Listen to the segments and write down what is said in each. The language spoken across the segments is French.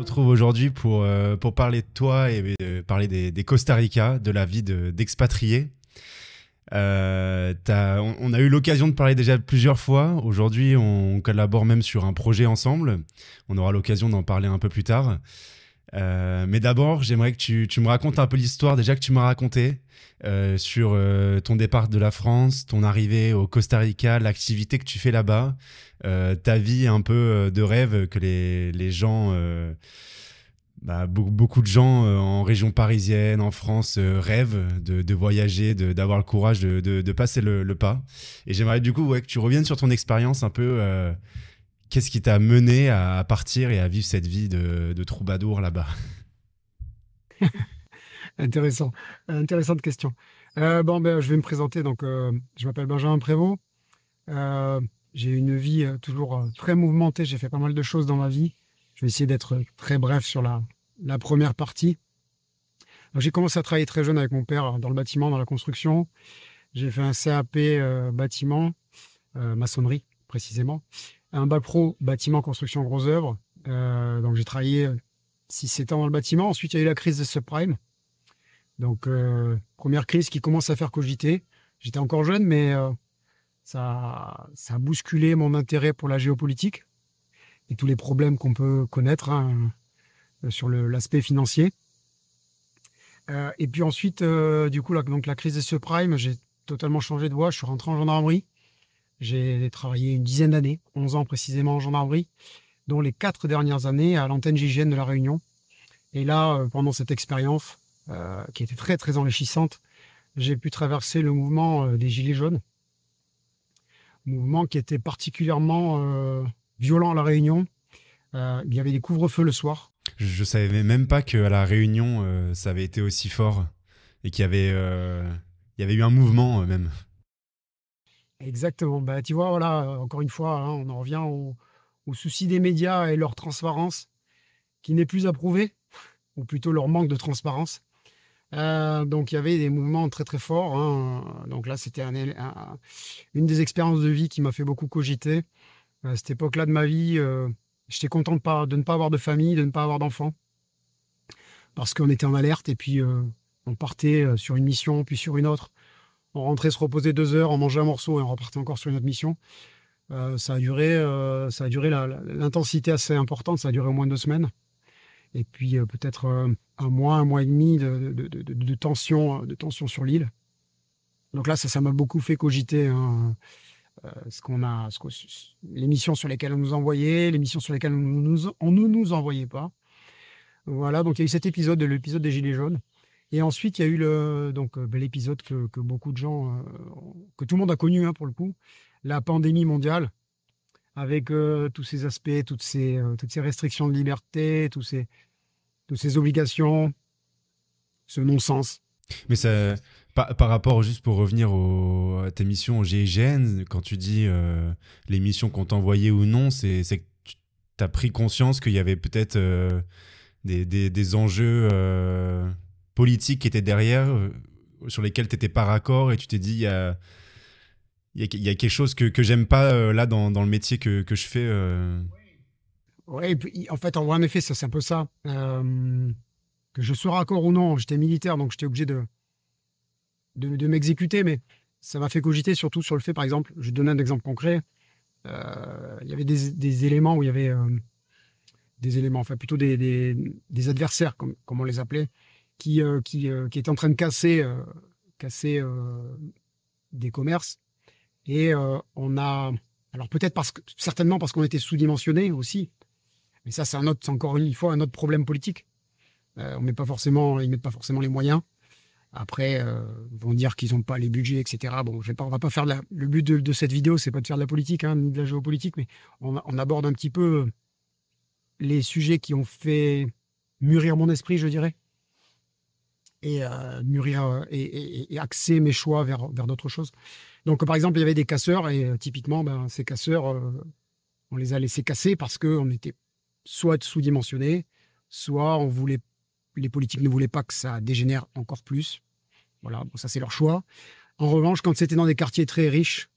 retrouve aujourd'hui pour, euh, pour parler de toi et euh, parler des, Costa Rica, de la vie d'expatrié. Euh, on, a eu l'occasion de parler déjà plusieurs fois. Aujourd'hui, on collabore même sur un projet ensemble. On aura l'occasion d'en parler un peu plus tard. Euh, mais d'abord, j'aimerais que tu, me racontes un peu l'histoire déjà que tu m'as racontée euh, sur euh, ton départ de la France, ton arrivée au Costa Rica, l'activité que tu fais là-bas, ta vie un peu de rêve que les, gens, bah, beaucoup de gens en région parisienne, en France, rêvent de, voyager, d'avoir le courage de, passer le, pas. Et j'aimerais du coup que tu reviennes sur ton expérience un peu Qu'est-ce qui t'a mené à partir et à vivre cette vie de, troubadour là-bas Intéressant, intéressante question. Euh, bon, ben, je vais me présenter. Donc, euh, je m'appelle Benjamin Prévost. Euh, j'ai une vie toujours très mouvementée. J'ai fait pas mal de choses dans ma vie. Je vais essayer d'être très bref sur la première partie. J'ai commencé à travailler très jeune avec mon père dans le bâtiment, dans la construction. J'ai fait un CAP bâtiment, maçonnerie précisément un bac pro bâtiment, construction, gros œuvres. Euh, donc j'ai travaillé 6-7 euh, ans dans le bâtiment. Ensuite, il y a eu la crise des subprimes. Donc, euh, première crise qui commence à faire cogiter. J'étais encore jeune, mais ça, ça a bousculé mon intérêt pour la géopolitique et tous les problèmes qu'on peut connaître hein, sur l'aspect financier. et puis ensuite, du coup, là donc, la crise des subprimes, j'ai totalement changé de voie. Je suis rentré en gendarmerie. J'ai travaillé une dizaine d'années, 11 ans précisément en gendarmerie, dont les quatre dernières années à l'antenne GIGN de La Réunion. Et là, euh, pendant cette expérience, euh, qui était très très enrichissante, j'ai pu traverser le mouvement euh, des Gilets jaunes, mouvement qui était particulièrement violent à La Réunion. il y avait des couvre-feux le soir. Je ne savais même pas qu'à La Réunion, ça avait été aussi fort et qu'il avait, y avait eu un mouvement même. Exactement. Bah, tu vois, voilà, encore une fois, hein, on en revient au, souci des médias et leur transparence qui n'est plus approuvée, ou plutôt leur manque de transparence. Euh, donc il y avait des mouvements très très forts. Hein. Donc là, c'était une des expériences de vie qui m'a fait beaucoup cogiter. À cette époque-là de ma vie, euh, j'étais content de, pas, de, ne pas avoir de famille, de ne pas avoir d'enfants, parce qu'on était en alerte et puis euh, on partait sur une mission, puis sur une autre on rentrait se reposer deux heures, on mangeait un morceau et on repartait encore sur une autre mission. Euh, ça a duré, euh, ça a duré l'intensité assez importante, ça a duré au moins deux semaines. Et puis euh, peut-être un mois, un mois et demi de, tension, de tension sur l'île. Donc là, ça, m'a beaucoup fait cogiter hein, ce qu'on a, ce les missions sur lesquelles on nous envoyait, les missions sur lesquelles on, nous, on ne nous envoyait pas. Voilà, donc il y a eu cet épisode, l'épisode des Gilets jaunes, et ensuite, il y a eu le, donc euh, l'épisode que, que, beaucoup de gens, euh, que tout le monde a connu hein, pour le coup, la pandémie mondiale, avec euh, tous ces aspects, toutes ces, toutes ces restrictions de liberté, tous ces, toutes ces obligations, ce non-sens. Mais ça, par, rapport, juste pour revenir aux à ta mission au GIGN, quand tu dis l'émission les missions qu'on t'envoyait ou non, c'est que tu as pris conscience qu'il y avait peut-être des, des, des, enjeux politiques qui étaient derrière, euh, sur lesquelles tu n'étais pas raccord et tu t'es dit, il y a, quelque chose que, que j'aime pas euh, là dans, le métier que, je fais Oui, euh. ouais, en fait, en effet, c'est un peu ça. que je sois raccord ou non, j'étais militaire, donc j'étais obligé de, de, m'exécuter, mais ça m'a fait cogiter surtout sur le fait, par exemple, je vais donner un exemple concret. il y avait des, éléments où il y avait des éléments, enfin plutôt des, adversaires, comme, comme, on les appelait, qui, euh, qui, euh, qui, est en train de casser, euh, casser des commerces. Et on a, alors peut-être parce que, certainement parce qu'on était sous-dimensionné aussi, mais ça c'est un autre, encore une fois un autre problème politique. on met pas forcément, ils mettent pas forcément les moyens. Après, ils vont dire qu'ils n'ont pas les budgets, etc. Bon, je vais pas, on va pas faire la, le but de, cette vidéo, c'est pas de faire de la politique, hein, ni de la géopolitique, mais on, aborde un petit peu les sujets qui ont fait mûrir mon esprit, je dirais et euh, mûrir et, et, axer mes choix vers, vers d'autres choses. Donc, par exemple, il y avait des casseurs et euh, typiquement, ben, ces casseurs, euh, on les a laissés casser parce qu'on était soit sous dimensionnés soit on voulait, les politiques ne voulaient pas que ça dégénère encore plus. Voilà, bon, ça c'est leur choix. En revanche, quand c'était dans des quartiers très riches,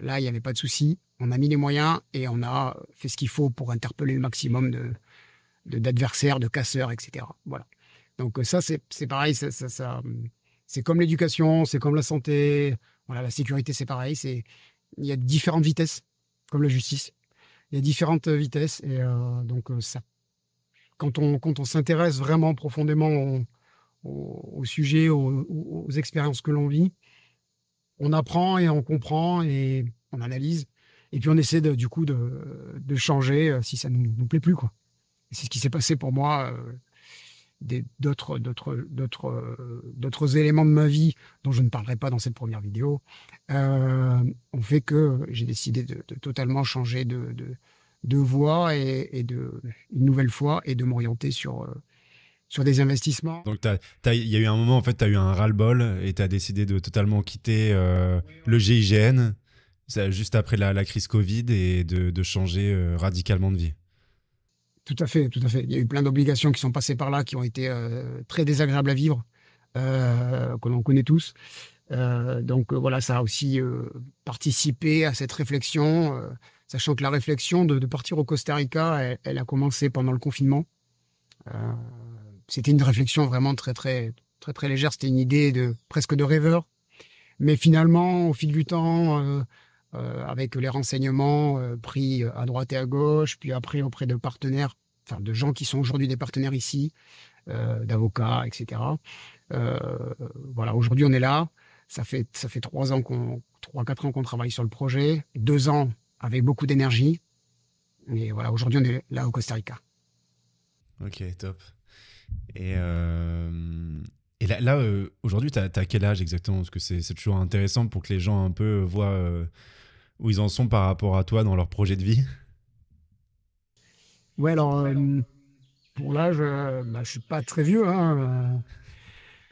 là, il n'y avait pas de souci. On a mis les moyens et on a fait ce qu'il faut pour interpeller le maximum de d'adversaires, de, de casseurs, etc. Voilà. Donc euh, ça, c'est pareil, ça, ça, hum, c'est comme l'éducation, c'est comme la santé, voilà, la sécurité, c'est pareil. C'est il y a différentes vitesses, comme la justice. Il y a différentes euh, vitesses et euh, donc ça, quand on quand on s'intéresse vraiment profondément au, sujet, aux, expériences que l'on vit, on apprend et on comprend et on analyse et puis on essaie du coup de, changer si ça ne nous plaît plus quoi. C'est ce qui s'est passé pour moi d'autres d'autres d'autres d'autres éléments de ma vie dont je ne parlerai pas dans cette première vidéo euh, ont fait que j'ai décidé de, totalement changer de, de, voie et, de une nouvelle fois et de m'orienter sur euh, sur des investissements. Donc, il y a eu un moment, en fait, tu as eu un ras-le-bol et tu as décidé de totalement quitter euh, le GIGN juste après la, crise Covid et de, changer radicalement de vie. Tout à fait, tout à fait. Il y a eu plein d'obligations qui sont passées par là, qui ont été euh, très désagréables à vivre, euh, que l'on connaît tous. Euh, donc voilà, ça a aussi participé à cette réflexion, sachant que la réflexion de, partir au Costa Rica, elle, elle a commencé pendant le confinement. c'était une réflexion vraiment très très très très légère. C'était une idée de presque de rêveur, mais finalement, au fil du temps euh, avec les renseignements euh, pris euh, à droite et à gauche, puis après auprès de partenaires, enfin de gens qui sont aujourd'hui des partenaires ici, d'avocats, etc. voilà, aujourd'hui on est là. Ça fait ça fait trois ans qu'on trois quatre ans qu'on travaille sur le projet, deux ans avec beaucoup d'énergie. Mais voilà, aujourd'hui on est là au Costa Rica. Ok, top. Et, et là, aujourd'hui, tu as, quel âge exactement Parce que c'est toujours intéressant pour que les gens un peu voient où ils en sont par rapport à toi dans leur projet de vie Ouais, alors, pour euh, l'âge, je ne bah, suis pas très vieux. Hein. Euh,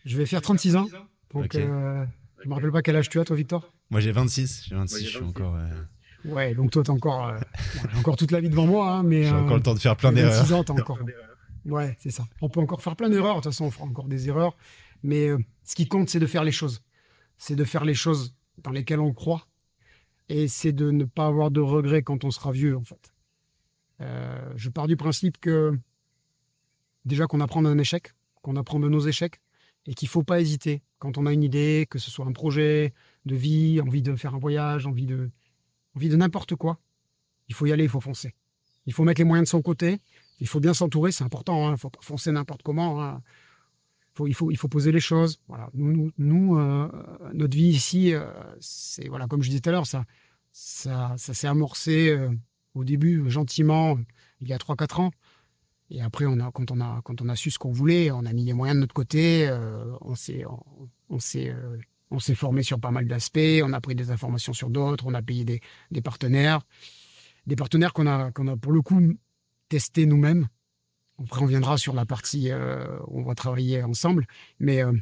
je vais faire 36 ans. Donc, euh, je ne me rappelle pas quel âge tu as, toi, Victor Moi, j'ai 26. J'ai 26, ouais, je suis encore. Ouais, donc toi, tu encore, encore toute la vie devant moi. Hein, j'ai encore le temps de faire plein d'erreurs. ans, encore. Ouais, c'est ça. On peut encore faire plein d'erreurs. De toute façon, on fera encore des erreurs. Mais ce qui compte, c'est de faire les choses. C'est de faire les choses dans lesquelles on croit et c'est de ne pas avoir de regrets quand on sera vieux, en fait. Euh, je pars du principe que déjà qu'on apprend d'un échec, qu'on apprend de nos échecs, et qu'il ne faut pas hésiter quand on a une idée, que ce soit un projet de vie, envie de faire un voyage, envie de, envie de n'importe quoi. Il faut y aller, il faut foncer. Il faut mettre les moyens de son côté, il faut bien s'entourer, c'est important, il hein. ne faut pas foncer n'importe comment. Hein faut, il, faut, il faut poser les choses. Voilà. Nous, nous, euh, notre vie ici, euh, c'est voilà, comme je disais tout à l'heure, ça, ça, ça s'est amorcé euh, au début gentiment il y a 3-4 ans. Et après, on a, quand, on a, quand on a su ce qu'on voulait, on a mis les moyens de notre côté, on s'est on, on s'est on s'est formé sur pas mal d'aspects, on a pris des informations sur d'autres, on a payé des, des partenaires, des partenaires qu'on a, qu'on a pour le coup testé nous-mêmes après, on viendra sur la partie euh, on va travailler ensemble. Mais euh,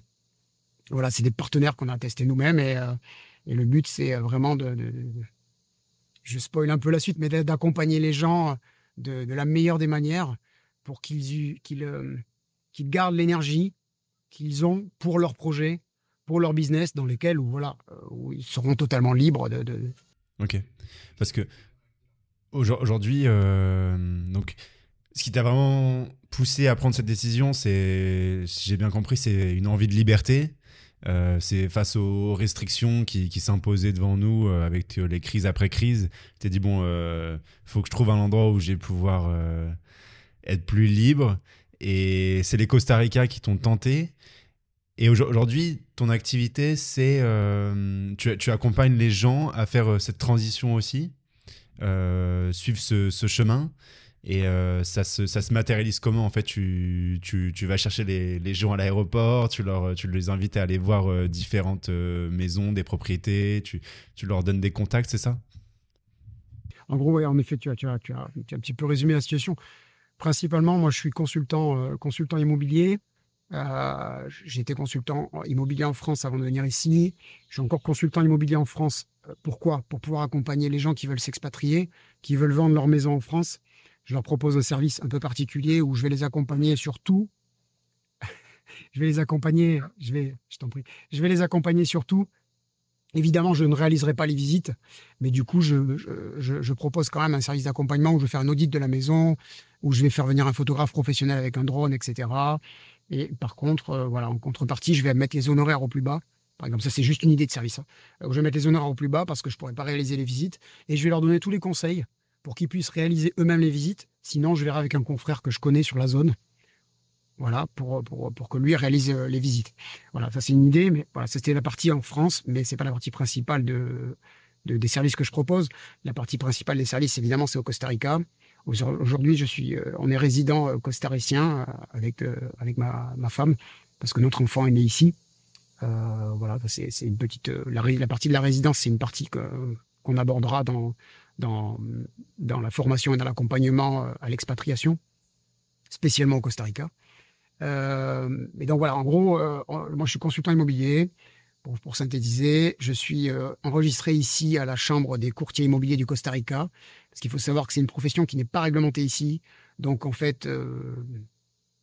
voilà, c'est des partenaires qu'on a testés nous-mêmes. Et, euh, le but, c'est vraiment de, Je spoil un peu la suite, mais d'accompagner les gens de, la meilleure des manières pour qu'ils gardent l'énergie qu'ils ont pour leur projet, pour leur business, dans lesquels voilà, où ils seront totalement libres de. Ok. Parce que aujourd'hui, donc ce qui t'a vraiment poussé à prendre cette décision, c'est, si j'ai bien compris, c'est une envie de liberté. Euh, c'est face aux restrictions qui, s'imposaient devant nous euh, avec les crises après crise. Tu t'es dit, bon, il euh, faut que je trouve un endroit où je vais pouvoir être plus libre. Et c'est les Costa Rica qui t'ont tenté. Et aujourd'hui, ton activité, c'est. tu, accompagnes les gens à faire cette transition aussi, suivre ce chemin. Et euh, ça, se, ça se matérialise comment En fait, tu, tu, tu vas chercher les, les gens à l'aéroport, tu, tu les invites à aller voir euh, différentes euh, maisons, des propriétés, tu, tu leur donnes des contacts, c'est ça En gros, oui, en effet, tu as, tu, as, tu, as, tu as un petit peu résumé la situation. Principalement, moi, je suis consultant, consultant immobilier. J'ai été consultant immobilier en France avant de venir ici. Je suis encore consultant immobilier en France. Pourquoi Pour pouvoir accompagner les gens qui veulent s'expatrier, qui veulent vendre leur maison en France je leur propose un service un peu particulier où je vais les accompagner sur tout. je vais les accompagner, je vais, je t'en prie, je vais les accompagner surtout. Évidemment, je ne réaliserai pas les visites, mais du coup, je, propose quand même un service d'accompagnement où je vais faire un audit de la maison, où je vais faire venir un photographe professionnel avec un drone, etc. Et par contre, euh, voilà, en contrepartie, je vais mettre les honoraires au plus bas. Par exemple, ça, c'est juste une idée de service. Hein. Euh, je vais mettre les honoraires au plus bas parce que je ne pourrais pas réaliser les visites. Et je vais leur donner tous les conseils pour qu'ils puissent réaliser eux-mêmes les visites. Sinon, je verrai avec un confrère que je connais sur la zone. Voilà, pour, pour, pour que lui réalise euh, les visites. Voilà, ça c'est une idée, mais voilà, c'était la partie en France, mais c'est pas la partie principale de, des services que je propose. La partie principale des services, évidemment, c'est au Costa Rica. Aujourd'hui, je suis, euh, on est résident euh, costaricien avec, avec ma, ma femme, parce que notre enfant est né ici. voilà, c'est une petite la, partie de la résidence, c'est une partie qu'on abordera dans dans, dans la formation et dans l'accompagnement euh, à l'expatriation, spécialement au Costa Rica. Mais euh, donc voilà, en gros, euh, moi je suis consultant immobilier. Pour, synthétiser, je suis enregistré ici à la Chambre des courtiers immobiliers du Costa Rica, parce qu'il faut savoir que c'est une profession qui n'est pas réglementée ici. Donc en fait,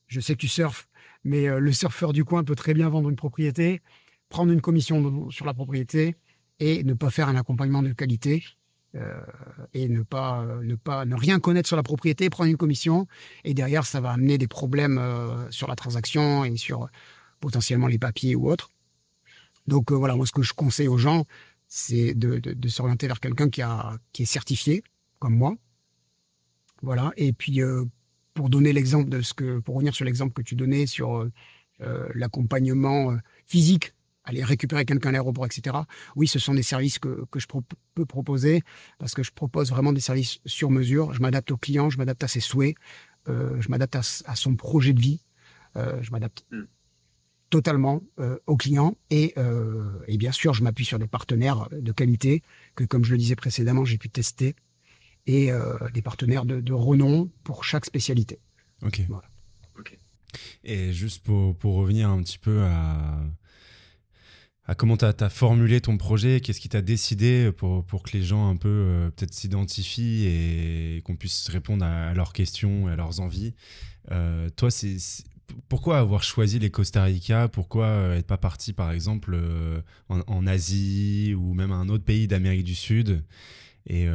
je sais que tu surfes, mais le surfeur du coin peut très bien vendre une propriété, prendre une commission sur la propriété et ne pas faire un accompagnement de qualité. Euh, et ne pas, euh, ne pas, ne rien connaître sur la propriété, prendre une commission, et derrière ça va amener des problèmes euh, sur la transaction et sur potentiellement les papiers ou autres. Donc voilà, moi ce que je conseille aux gens, c'est de, s'orienter vers quelqu'un qui, a, qui est certifié, comme moi. Voilà. Et puis pour donner l'exemple de ce que, pour revenir sur l'exemple que tu donnais sur l'accompagnement physique aller récupérer quelqu'un à l'aéroport, etc. Oui, ce sont des services que, je peux proposer parce que je propose vraiment des services sur mesure. Je m'adapte au client, je m'adapte à ses souhaits, euh, je m'adapte à, son projet de vie, euh, je m'adapte hmm. totalement euh, au client et, bien sûr, je m'appuie sur des partenaires de qualité que, comme je le disais précédemment, j'ai pu tester et des partenaires de, renom pour chaque spécialité. Ok. Et juste pour, revenir un petit peu à, ah, comment tu as, formulé ton projet, qu'est-ce qui t'a décidé pour, que les gens un peu euh, peut-être s'identifient et qu'on puisse répondre à, leurs questions, et à leurs envies. Euh, toi, c'est pourquoi avoir choisi les Costa Rica Pourquoi euh, être pas parti par exemple en, Asie ou même à un autre pays d'Amérique du Sud Et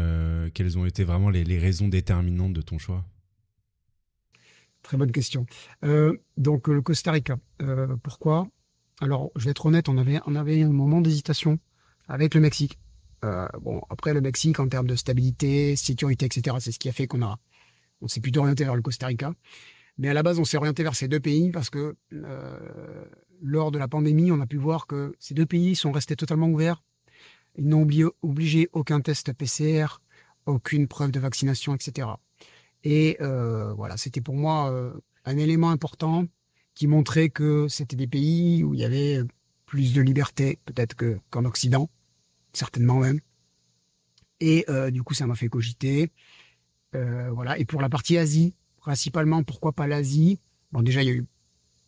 quelles ont été vraiment les, raisons déterminantes de ton choix Très bonne question. donc le Costa Rica, pourquoi alors, je vais être honnête, on avait, on avait un moment d'hésitation avec le Mexique. Euh, bon, après le Mexique, en termes de stabilité, sécurité, etc., c'est ce qui a fait qu'on a, on s'est plutôt orienté vers le Costa Rica. Mais à la base, on s'est orienté vers ces deux pays parce que euh, lors de la pandémie, on a pu voir que ces deux pays sont restés totalement ouverts. Ils n'ont obligé aucun test PCR, aucune preuve de vaccination, etc. Et euh, voilà, c'était pour moi un élément important qui montraient que c'était des pays où il y avait euh, plus de liberté, peut-être que qu'en Occident, certainement même. Et euh, du coup, ça m'a fait cogiter. Euh, voilà. Et pour la partie Asie, principalement, pourquoi pas l'Asie Bon, déjà, il y a eu.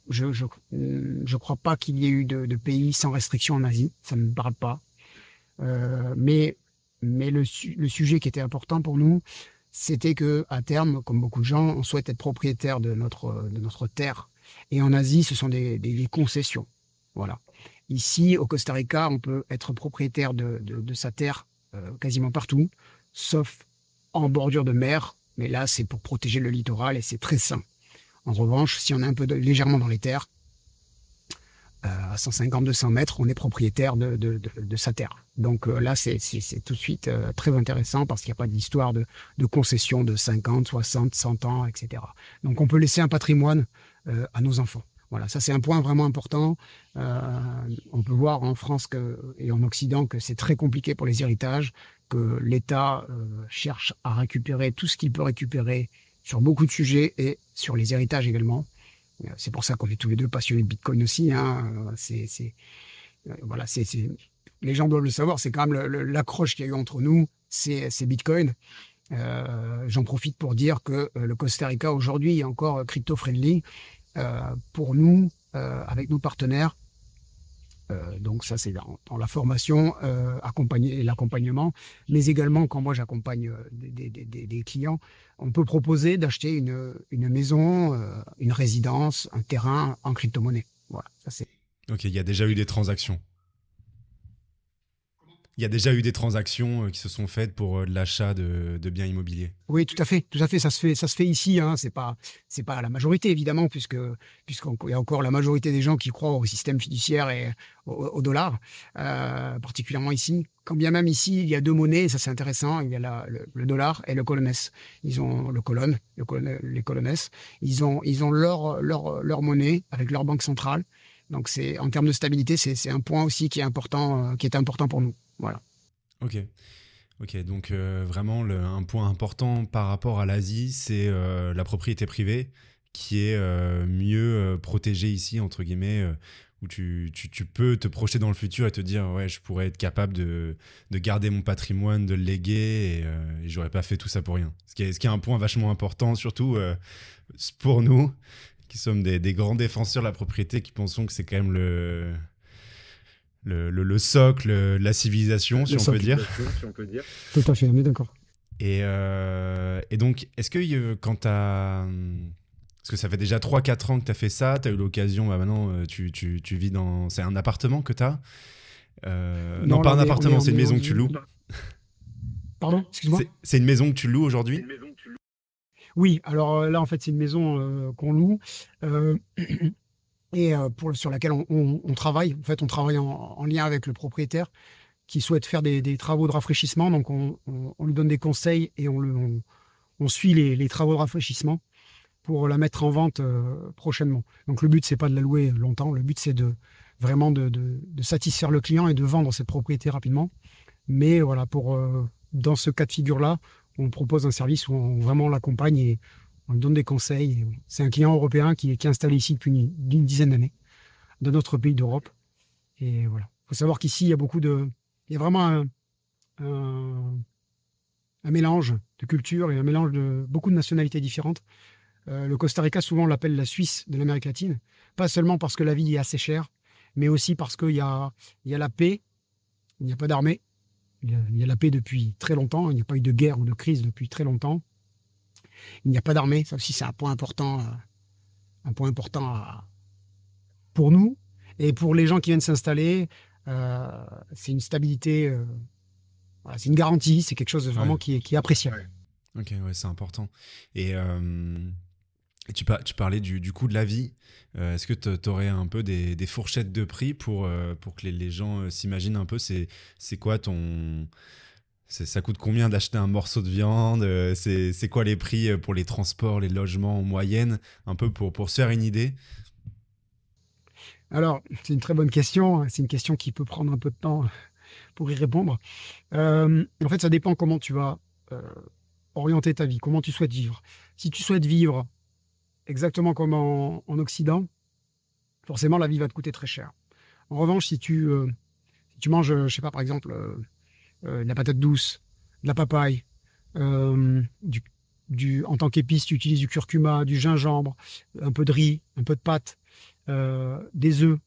Je je, je crois pas qu'il y ait eu de, pays sans restriction en Asie. Ça ne me parle pas. mais mais le, le sujet qui était important pour nous, c'était que à terme, comme beaucoup de gens, on souhaite être propriétaire de notre de notre terre et en Asie, ce sont des, concessions. Voilà. Ici, au Costa Rica, on peut être propriétaire de, sa terre euh, quasiment partout, sauf en bordure de mer. Mais là, c'est pour protéger le littoral et c'est très sain. En revanche, si on est un peu légèrement dans les terres, euh, à 150-200 mètres, on est propriétaire de, sa terre. Donc euh, là, c'est tout de suite très intéressant parce qu'il n'y a pas d'histoire de, concession de 50, 60, 100 ans, etc. Donc on peut laisser un patrimoine euh, à nos enfants. Voilà, ça c'est un point vraiment important. Euh, on peut voir en France et en Occident que c'est très compliqué pour les héritages, que l'État euh, cherche à récupérer tout ce qu'il peut récupérer sur beaucoup de sujets et sur les héritages également. C'est pour ça qu'on est tous les deux passionnés de Bitcoin aussi. Hein. C'est, voilà, c'est, les gens doivent le savoir, c'est quand même l'accroche qu'il y a eu entre nous, c'est, Bitcoin. j'en profite pour dire que le Costa Rica aujourd'hui est encore crypto-friendly euh, pour nous, euh, avec nos partenaires. Euh, donc ça, c'est dans, la formation accompagner, et l'accompagnement, mais également quand moi j'accompagne des, clients, on peut proposer d'acheter une, une maison, une résidence, un terrain en crypto-monnaie. Voilà, ça c'est. Ok, il y a déjà eu des transactions il y a déjà eu des transactions euh, qui se sont faites pour euh, l'achat de, biens immobiliers. Oui, tout à fait, tout à fait. Ça se fait, ça se fait ici. Hein. C'est pas, c'est pas la majorité évidemment, puisque puisqu'il y a encore la majorité des gens qui croient au système fiduciaire et au, dollar, euh, particulièrement ici. Quand bien même ici, il y a deux monnaies, ça c'est intéressant. Il y a le, dollar et le colonès. Ils ont le colonne, le les colones. Ils ont, ils ont leur, leur, leur monnaie avec leur banque centrale. Donc c'est en termes de stabilité, c'est un point aussi qui est important, qui est important pour nous. Voilà. Ok. Ok, donc euh, vraiment un point important par rapport à l'Asie, c'est euh, la propriété privée qui est euh, mieux protégée ici, entre guillemets, où tu, tu, peux te projeter dans le futur et te dire, ouais, je pourrais être capable de, de garder mon patrimoine, de le léguer, et, et j'aurais pas fait tout ça pour rien. Ce qui est, ce qui est un point vachement important, surtout pour nous, qui sommes des, des grands défenseurs de la propriété, qui pensons que c'est quand même le le, socle de la civilisation, si on peut dire. Tout à fait, on est d'accord. Et, euh, et, donc, est-ce que euh, quand tu as. Euh, parce que ça fait déjà 3-4 ans que tu as fait ça, tu as eu l'occasion, bah, maintenant tu, vis dans. C'est un appartement que tu as non, pas un appartement, c'est une, maison que tu loues. Pardon Excuse-moi C'est une maison que tu loues aujourd'hui Oui, alors là en fait, c'est une maison qu'on loue. et euh, pour, sur laquelle on, travaille. En fait, on travaille en, lien avec le propriétaire qui souhaite faire des, travaux de rafraîchissement. Donc, on, lui donne des conseils et on, le, suit les, travaux de rafraîchissement pour la mettre en vente euh, prochainement. Donc, le but, c'est pas de la louer longtemps. Le but, c'est de vraiment de, satisfaire le client et de vendre cette propriété rapidement. Mais voilà, pour euh, dans ce cas de figure-là, on propose un service où on vraiment l'accompagne et on lui donne des conseils. C'est un client européen qui, est installé ici depuis une, dizaine d'années, dans notre pays d'Europe. Et voilà. Il faut savoir qu'ici, il y a beaucoup de. Il y a vraiment un, mélange de cultures et un mélange de beaucoup de nationalités différentes. Euh, le Costa Rica, souvent, on l'appelle la Suisse de l'Amérique latine. Pas seulement parce que la vie est assez chère, mais aussi parce qu'il y a, la paix. Il n'y a pas d'armée. il y a la paix depuis très longtemps. Il n'y a pas eu de guerre ou de crise depuis très longtemps. Il n'y a pas d'armée, ça aussi c'est un point important, euh, un point important euh, pour nous. Et pour les gens qui viennent s'installer, euh, c'est une stabilité, c'est une garantie, c'est quelque chose vraiment qui, qui, est appréciable. Ok, ouais, c'est important. Et euh, tu, parlais du, du, coût de la vie. Est-ce que tu aurais un peu des, fourchettes de prix pour, pour que les, les gens s'imaginent un peu c'est quoi ton ça coûte combien d'acheter un morceau de viande euh, C'est quoi les prix euh, pour les transports, les logements en moyenne Un peu pour, pour se faire une idée Alors, c'est une très bonne question. Hein. C'est une question qui peut prendre un peu de temps pour y répondre. Euh, en fait, ça dépend comment tu vas orienter ta vie, comment tu souhaites vivre. Si tu souhaites vivre exactement comme en, en, Occident, forcément, la vie va te coûter très cher. En revanche, si tu, si tu manges, je ne sais pas, par exemple euh, la patate douce, de la papaye, euh, en tant qu'épice, tu utilises du curcuma, du gingembre, un peu de riz, un peu de pâte, euh, des œufs.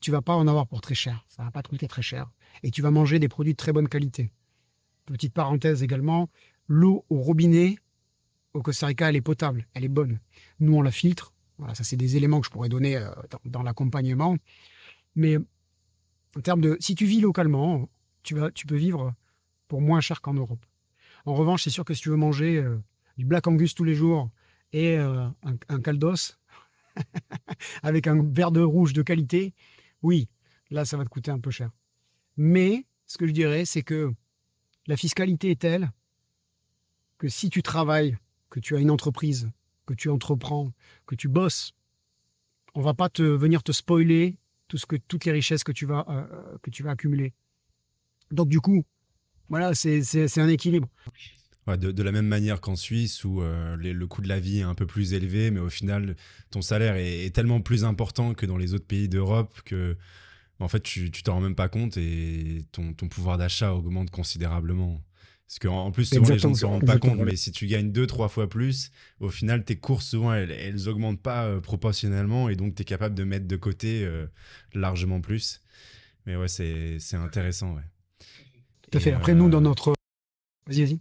Tu vas pas en avoir pour très cher. Ça va pas te coûter très cher. Et tu vas manger des produits de très bonne qualité. Petite parenthèse également, l'eau au robinet au Costa Rica, elle est potable, elle est bonne. Nous, on la filtre. Voilà, ça, c'est des éléments que je pourrais donner dans, dans l'accompagnement. Mais en termes de, si tu vis localement, tu, peux vivre pour moins cher qu'en Europe. En revanche, c'est sûr que si tu veux manger euh, du Black Angus tous les jours et euh, un, caldos avec un verre de rouge de qualité, oui, là, ça va te coûter un peu cher. Mais ce que je dirais, c'est que la fiscalité est telle que si tu travailles, que tu as une entreprise, que tu entreprends, que tu bosses, on va pas te venir te spoiler tout ce que toutes les richesses que tu vas euh, que tu vas accumuler. Donc du coup, voilà, c'est un équilibre. de, la même manière qu'en Suisse où euh, le coût de la vie est un peu plus élevé, mais au final, ton salaire est, tellement plus important que dans les autres pays d'Europe que en fait, tu t'en rends même pas compte et ton, ton pouvoir d'achat augmente considérablement. Parce qu'en en plus, souvent, les gens ne se rendent pas compte, mais si tu gagnes deux, trois fois plus, au final, tes courses, souvent, elles, elles augmentent pas euh, proportionnellement et donc tu es capable de mettre de côté euh, largement plus. Mais ouais, c'est intéressant, ouais. Tout fait. Après, nous, euh, dans notre. Vas-y, vas-y.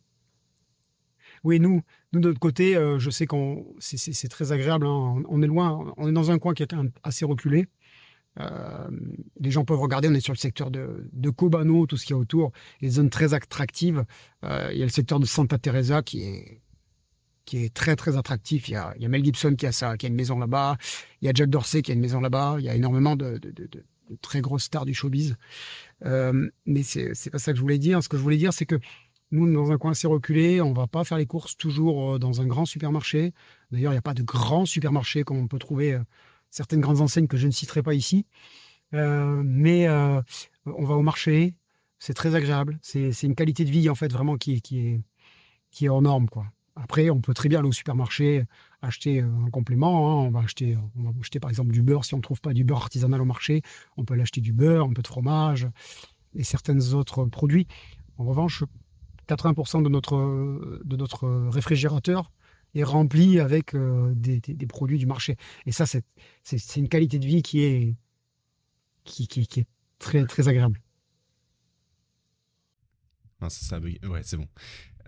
Oui, nous, nous, de notre côté, euh, je sais qu'on c'est très agréable. Hein. On, est loin, on est dans un coin qui est assez reculé. Euh, les gens peuvent regarder, on est sur le secteur de, Cobano, tout ce qu'il y a autour, les zones très attractives. il y a le secteur de Santa Teresa qui est qui est très très attractif. Il y a, Mel Gibson qui a a une maison là-bas. Il y a Jack Dorsey qui a une maison là-bas. Il y a énormément de, de très grosses stars du showbiz. Euh, mais c'est n'est pas ça que je voulais dire. Ce que je voulais dire, c'est que nous, dans un coin assez reculé, on va pas faire les courses toujours euh, dans un grand supermarché. D'ailleurs, il n'y a pas de grand supermarché comme on peut trouver euh, certaines grandes enseignes que je ne citerai pas ici. mais on va au marché, c'est très agréable. C'est une qualité de vie, en fait, vraiment qui, qui, est, qui est hors norme, quoi. Après, on peut très bien aller au supermarché, acheter euh, un complément. Hein. On, va acheter, on va acheter par exemple du beurre. Si on ne trouve pas du beurre artisanal au marché, on peut aller acheter du beurre, un peu de fromage et certains autres produits. En revanche, 80% de notre, de notre réfrigérateur est rempli avec euh, des, produits du marché. Et ça, c'est une qualité de vie qui est, qui, qui, est très, très agréable. Ah, ça, ouais, c'est bon.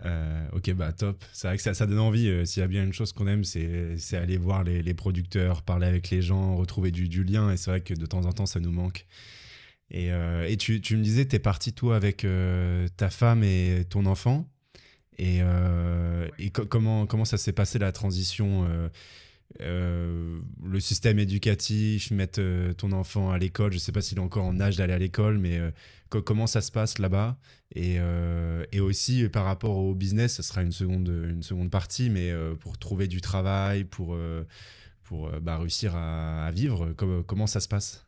Euh, ok, bah top. C'est vrai que ça, donne envie. Euh, s'il y a bien une chose qu'on aime, c'est aller voir les, producteurs, parler avec les gens, retrouver du, lien. Et c'est vrai que de temps en temps, ça nous manque. Et, euh, tu, me disais, t'es parti toi avec ta femme et ton enfant. Et, comment, comment ça s'est passé la transition le système éducatif, mettre ton enfant à l'école, je sais pas s'il est encore en âge d'aller à l'école, mais comment ça se passe là-bas. Euh, et, aussi par rapport au business, ce sera une seconde, une seconde partie, mais euh, pour trouver du travail, pour, euh, pour bah, réussir à, vivre, comment ça se passe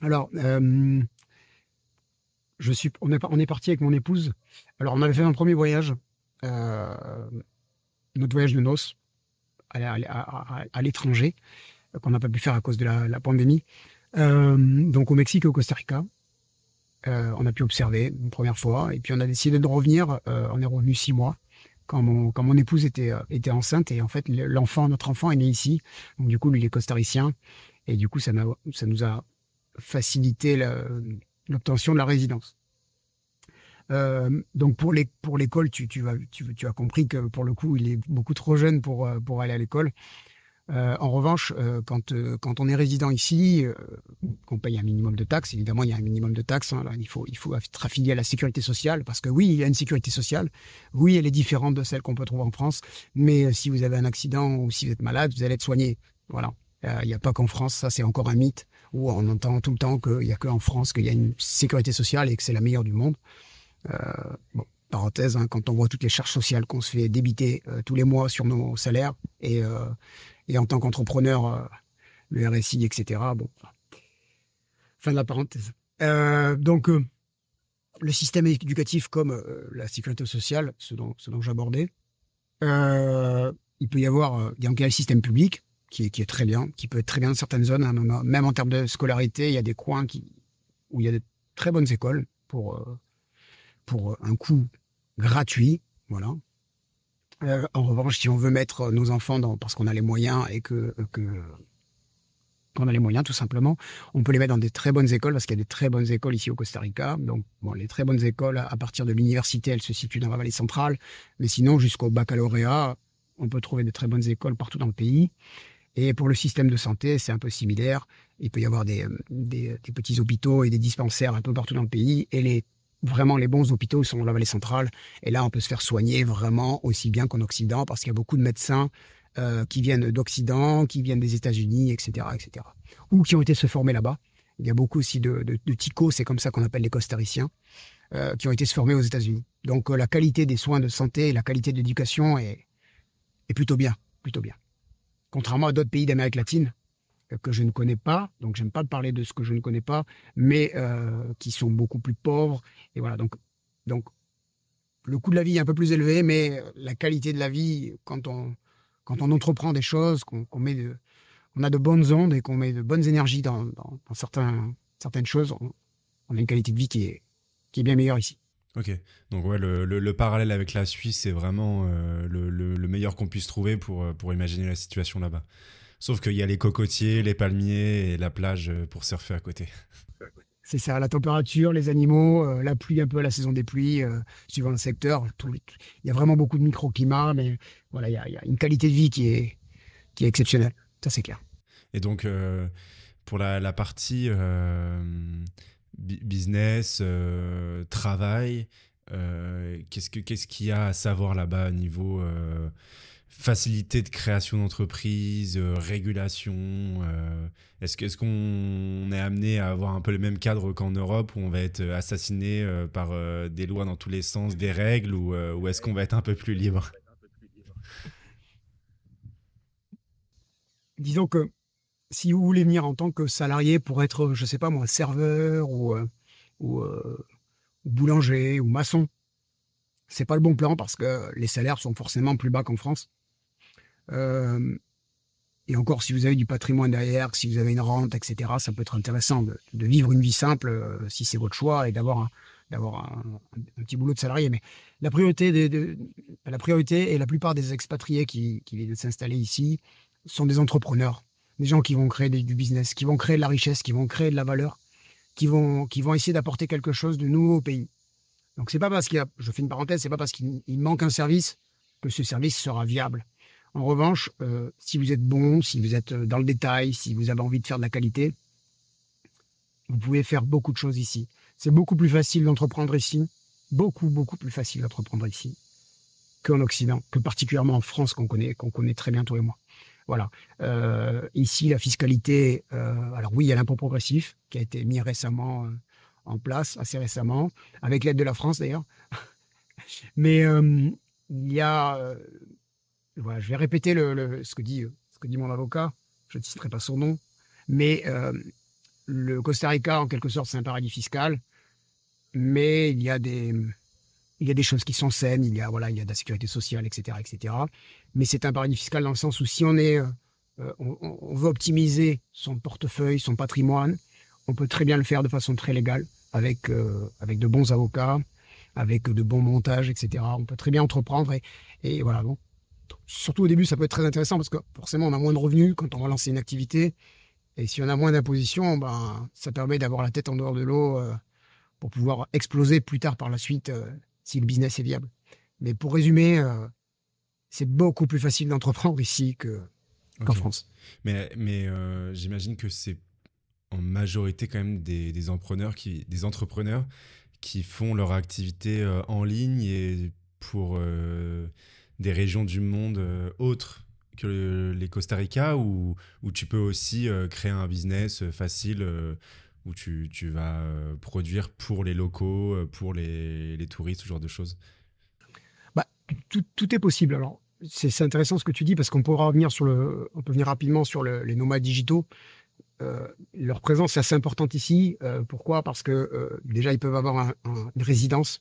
Alors, je suis, on, est, on est parti avec mon épouse. Alors, on avait fait un premier voyage, notre voyage de noces à, l'étranger qu'on n'a pas pu faire à cause de la pandémie. Euh, donc au Mexique et au Costa Rica. Euh, on a pu observer une première fois. Et puis on a décidé de revenir. Euh, on est revenu six mois quand mon, quand mon épouse était, était enceinte. Et en fait, l'enfant, notre enfant est né ici. Donc du coup, lui, il est costaricien. Et du coup, ça, ça nous a facilité l'obtention de la résidence. donc pour les pour l'école, tu vas, as compris que pour le coup, il est beaucoup trop jeune pour pour aller à l'école. Euh, en revanche, euh, quand, euh, quand on est résident ici, qu'on paye un minimum de taxes, évidemment, il y a un minimum de taxes. Hein. il, faut, il faut être affilié à la sécurité sociale, parce que oui, il y a une sécurité sociale. Oui, elle est différente de celle qu'on peut trouver en France. Mais si vous avez un accident ou si vous êtes malade, vous allez être soigné. Voilà. Il n'y a pas qu'en France, ça c'est encore un mythe, où on entend tout le temps qu'il n'y a qu'en France qu'il y a une sécurité sociale et que c'est la meilleure du monde. parenthèse, hein, quand on voit toutes les charges sociales qu'on se fait débiter tous les mois sur nos salaires, et et en tant qu'entrepreneur, euh, le RSI, etc. Bon, fin de la parenthèse. Euh, donc, euh, le système éducatif comme la sécurité sociale, ce dont, ce dont j'abordais, il peut y avoir, il y a un système public qui est, très bien, qui peut être très bien dans certaines zones, hein, même, en termes de scolarité, il y a des coins où il y a de très bonnes écoles pour, pour un coût gratuit, voilà. Euh, en revanche, si on veut mettre euh, nos enfants dans, parce qu'on a les moyens et euh, que, qu'on a les moyens, tout simplement. On peut les mettre dans des très bonnes écoles, parce qu'il y a des très bonnes écoles ici au Costa Rica. Donc, bon, les très bonnes écoles, à partir de l'université, elles se situent dans la vallée centrale. Mais sinon, jusqu'au baccalauréat, on peut trouver de très bonnes écoles partout dans le pays. Et pour le système de santé, c'est un peu similaire. Il peut y avoir des, des petits hôpitaux et des dispensaires un peu partout dans le pays. Et les vraiment les bons hôpitaux sont dans la vallée centrale. Et là, on peut se faire soigner vraiment aussi bien qu'en Occident, parce qu'il y a beaucoup de médecins euh, qui viennent d'Occident, qui viennent des États-Unis, etc., etc. Ou qui ont été se former là-bas. Il y a beaucoup aussi de, de, c'est comme ça qu'on appelle les costariciens, euh, qui ont été se former aux États-Unis. Donc euh, la qualité des soins de santé, et la qualité de l'éducation est, est plutôt bien, plutôt bien. Contrairement à d'autres pays d'Amérique latine, euh, que je ne connais pas, donc j'aime pas parler de ce que je ne connais pas, mais euh, qui sont beaucoup plus pauvres. Et voilà, donc, donc le coût de la vie est un peu plus élevé, mais euh, la qualité de la vie, quand on, quand on entreprend des choses, qu'on met de, on a de bonnes ondes et qu'on met de bonnes énergies dans, dans, certaines choses, on, a une qualité de vie qui est, qui est bien meilleure ici. Ok, donc ouais, le, le, parallèle avec la Suisse, c'est vraiment le, le, meilleur qu'on puisse trouver pour, pour imaginer la situation là-bas. Sauf qu'il y a les cocotiers, les palmiers et la plage euh, pour surfer à côté. C'est ça, la température, les animaux, euh, la pluie un peu, la saison des pluies, euh, suivant le secteur. Il y a vraiment beaucoup de microclimats, mais voilà, il y, a une qualité de vie qui est, qui est exceptionnelle. Ça, c'est clair. Et donc, pour la, partie business, travail, qu'est-ce qu'il ce qu'il y a à savoir là-bas au niveau facilité de création d'entreprise, euh, régulation euh, Est-ce est qu'on est amené à avoir un peu le même cadre qu'en Europe où on va être euh, assassiné par des lois dans tous les sens, des règles, ou, est-ce qu'on va être un peu plus libre Disons que si vous voulez venir en tant que salarié pour être, je ne sais pas moi, serveur ou, ou, ou boulanger ou maçon, c'est pas le bon plan parce que les salaires sont forcément plus bas qu'en France. Euh, et encore, si vous avez du patrimoine derrière, si vous avez une rente, etc., ça peut être intéressant de, vivre une vie simple, euh, si c'est votre choix, et d'avoir un, d'avoir un, petit boulot de salarié. Mais la priorité, la priorité et la plupart des expatriés qui, qui viennent s'installer ici sont des entrepreneurs, des gens qui vont créer du business, qui vont créer de la richesse, qui vont créer de la valeur, qui vont, qui vont essayer d'apporter quelque chose de nouveau au pays. Donc c'est pas parce qu'il je fais une parenthèse, c'est pas parce qu'il manque un service que ce service sera viable. En revanche, euh, si vous êtes bon, si vous êtes euh, dans le détail, si vous avez envie de faire de la qualité, vous pouvez faire beaucoup de choses ici. C'est beaucoup plus facile d'entreprendre ici, beaucoup, beaucoup plus facile d'entreprendre ici qu'en Occident, que particulièrement en France qu'on connaît, qu'on connaît très bien toi et moi. Voilà. Euh, ici, la fiscalité, alors oui, il y a l'impôt progressif qui a été mis récemment en place, assez récemment, avec l'aide de la France d'ailleurs. Mais il y a je vais répéter le, ce, que dit, euh, ce que dit mon avocat, je ne citerai pas son nom, mais euh, le Costa Rica, en quelque sorte, c'est un paradis fiscal, mais il y a des, il y a des choses qui sont saines, il y a, voilà, il y a de la sécurité sociale, etc. etc. Mais c'est un paradis fiscal dans le sens où si on, est, euh, on, veut optimiser son portefeuille, son patrimoine, on peut très bien le faire de façon très légale, avec, avec de bons avocats, avec de bons montages, etc. On peut très bien entreprendre. Et, et voilà, bon, surtout au début, ça peut être très intéressant parce que forcément, on a moins de revenus quand on va lancer une activité. Et si on a moins d'imposition, ben, ça permet d'avoir la tête en dehors de l'eau euh, pour pouvoir exploser plus tard par la suite euh, si le business est viable. Mais pour résumer, euh, c'est beaucoup plus facile d'entreprendre ici qu'en France. Mais, mais j'imagine que c'est en majorité quand même des, entrepreneurs, qui, des entrepreneurs qui font leur activité en ligne et pour des régions du monde euh, autres que les Costa Rica où, tu peux aussi euh, créer un business euh, facile où tu, vas produire pour les locaux, pour les, touristes, ce genre de choses bah, tout, est possible. Alors, c'est intéressant ce que tu dis parce qu'on pourra revenir sur le, on peut venir rapidement sur les nomades digitaux. leur présence est assez importante ici. pourquoi Parce que déjà, ils peuvent avoir une résidence,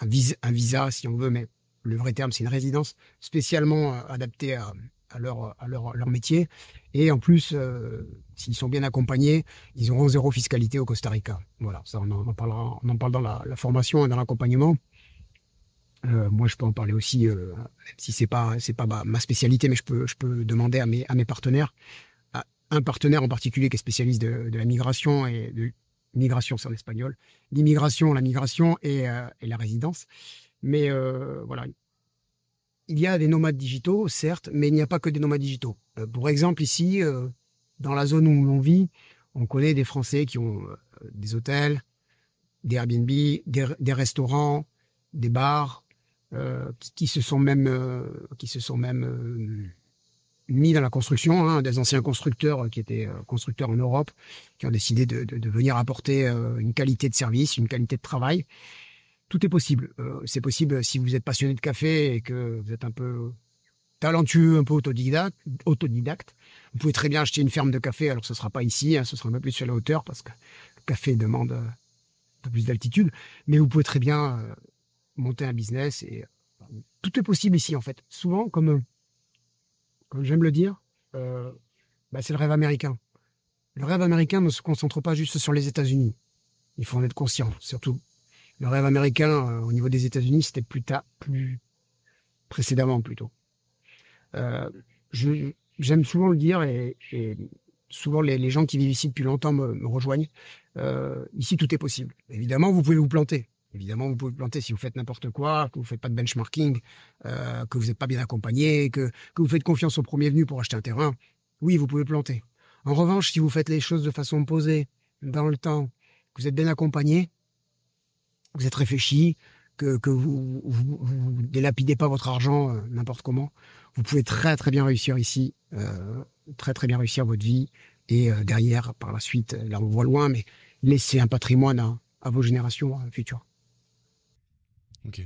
un, visa, un visa si on veut, mais le vrai terme, c'est une résidence spécialement euh, adaptée à, leur, métier. Et en plus, euh, s'ils sont bien accompagnés, ils auront zéro fiscalité au Costa Rica. Voilà, ça, on en, parlera, parle dans la, formation et dans l'accompagnement. Euh, moi, je peux en parler aussi, même si c'est pas c'est pas ma, spécialité, mais je peux je peux demander à mes à mes partenaires, un partenaire en particulier qui est spécialiste de, la migration et de migration, sur en espagnol, l'immigration, la migration et, et la résidence. Mais euh, voilà, il y a des nomades digitaux, certes, mais il n'y a pas que des nomades digitaux. Euh, pour exemple, ici, euh, dans la zone où l'on vit, on connaît des Français qui ont des hôtels, des Airbnb, des, restaurants, des bars, qui, se sont même, qui se sont même mis dans la construction, hein, des anciens constructeurs qui étaient constructeurs en Europe, qui ont décidé de venir apporter une qualité de service, une qualité de travail tout est possible. Euh, c'est possible si vous êtes passionné de café et que vous êtes un peu talentueux, un peu autodidacte, autodidacte. Vous pouvez très bien acheter une ferme de café, alors ce sera pas ici, hein, ce sera un peu plus sur la hauteur parce que le café demande euh, un peu plus d'altitude, mais vous pouvez très bien euh, monter un business et tout est possible ici en fait. Souvent, comme, comme j'aime le dire, bah, c'est le rêve américain. Le rêve américain ne se concentre pas juste sur les États-Unis. Il faut en être conscient, surtout le rêve américain euh, au niveau des États-Unis, c'était plus tard, plus précédemment plutôt. Euh, j'aime souvent le dire et, souvent les, gens qui vivent ici depuis longtemps me, rejoignent. Euh, ici, tout est possible. Évidemment, vous pouvez vous planter. Évidemment, vous pouvez planter si vous faites n'importe quoi, que vous ne faites pas de benchmarking, que vous n'êtes pas bien accompagné, que, que vous faites confiance au premier venu pour acheter un terrain. Oui, vous pouvez planter. En revanche, si vous faites les choses de façon posée, dans le temps, que vous êtes bien accompagné, vous êtes réfléchi, que, vous, ne délapidez pas votre argent euh, n'importe comment. Vous pouvez très très bien réussir ici, euh, très très bien réussir votre vie. Et euh, derrière, par la suite, là on voit loin, mais laissez un patrimoine à, vos générations futures. Ok,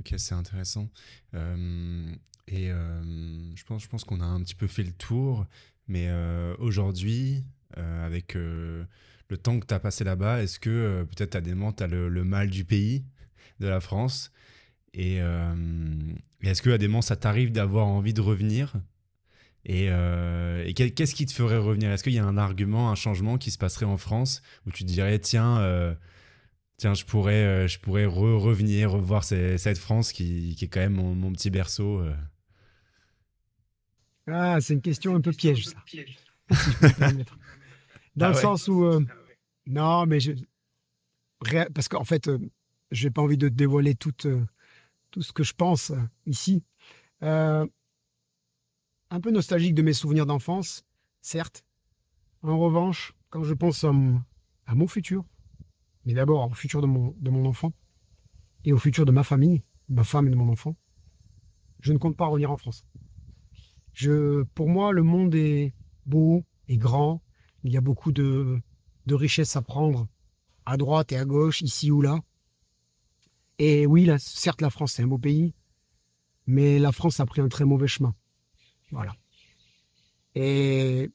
ok, c'est intéressant. et je pense, je pense qu'on a un petit peu fait le tour, mais aujourd'hui, avec le temps que tu as passé là-bas, est-ce que euh, peut-être tu as tu as le, mal du pays, de la France Et euh, est-ce que à ça t'arrive d'avoir envie de revenir et, euh, qu'est-ce qui te ferait revenir Est-ce qu'il y a un argument, un changement qui se passerait en France où tu dirais tiens, tiens, je pourrais, je pourrais revenir, revoir cette France qui, est quand même mon, petit berceau Ah, c'est une question un peu piège ça. Dans le ah sens où. Euh, ah non, mais je. Parce qu'en fait, euh, je n'ai pas envie de dévoiler tout, euh, tout ce que je pense ici. un peu nostalgique de mes souvenirs d'enfance, certes. En revanche, quand je pense à mon, futur, mais d'abord au futur de mon, de mon enfant et au futur de ma famille, ma femme et de mon enfant, je ne compte pas revenir en France. Je, pour moi, le monde est beau et grand il y a beaucoup de, richesses à prendre à droite et à gauche, ici ou là. Et oui, là, certes, la France, c'est un beau pays, mais la France a pris un très mauvais chemin. Voilà. Et